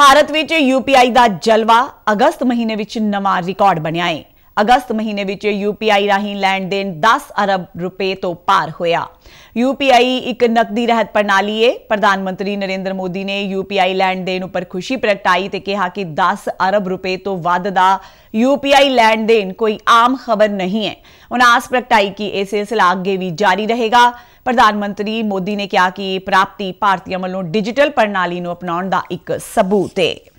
ਭਾਰਤ ਵਿੱਚ ਯੂਪੀਆਈ ਦਾ ਜਲਵਾ ਅਗਸਤ ਮਹੀਨੇ ਵਿੱਚ ਨਵਾਂ ਰਿਕਾਰਡ ਬਣਿਆ ਹੈ ਅਗਸਤ ਮਹੀਨੇ ਵਿੱਚ ਯੂਪੀਆਈ ਰਾਹੀਂ ਲੈਣ ਦੇਣ 10 ਅਰਬ ਰੁਪਏ ਤੋਂ ਪਾਰ ਹੋਇਆ ਯੂਪੀਆਈ ਇੱਕ ਨਕਦੀ ਰਹਿਤ ਪ੍ਰਣਾਲੀ ਹੈ ਪ੍ਰਧਾਨ ਮੰਤਰੀ ਨਰਿੰਦਰ ਮੋਦੀ ਨੇ ਯੂਪੀਆਈ ਲੈਣ ਦੇਣ ਉੱਪਰ ਖੁਸ਼ੀ ਪ੍ਰਗਟਾਈ ਤੇ ਕਿਹਾ ਕਿ 10 ਅਰਬ ਰੁਪਏ ਤੋਂ ਵੱਧ ਦਾ ਯੂਪੀਆਈ ਲੈਣ ਦੇਣ ਕੋਈ ਆਮ ਖਬਰ ਨਹੀਂ ਹੈ ਉਹਨਾਂ ਆਸ ਪ੍ਰਗਟਾਈ ਕਿ ਇਹ ਸਿਲਸਿਲਾ ਅੱਗੇ ਵੀ ਜਾਰੀ ਰਹੇਗਾ ਪ੍ਰਧਾਨ ਮੰਤਰੀ ਮੋਦੀ ਨੇ ਕਿਹਾ ਕਿ ਇਹ ਪ੍ਰਾਪਤੀ ਭਾਰਤੀਆਂ ਵੱਲੋਂ ਡਿਜੀਟਲ ਪ੍ਰਣਾਲੀ ਨੂੰ ਅਪਣਾਉਣ ਦਾ ਇੱਕ ਸਬੂਤ ਹੈ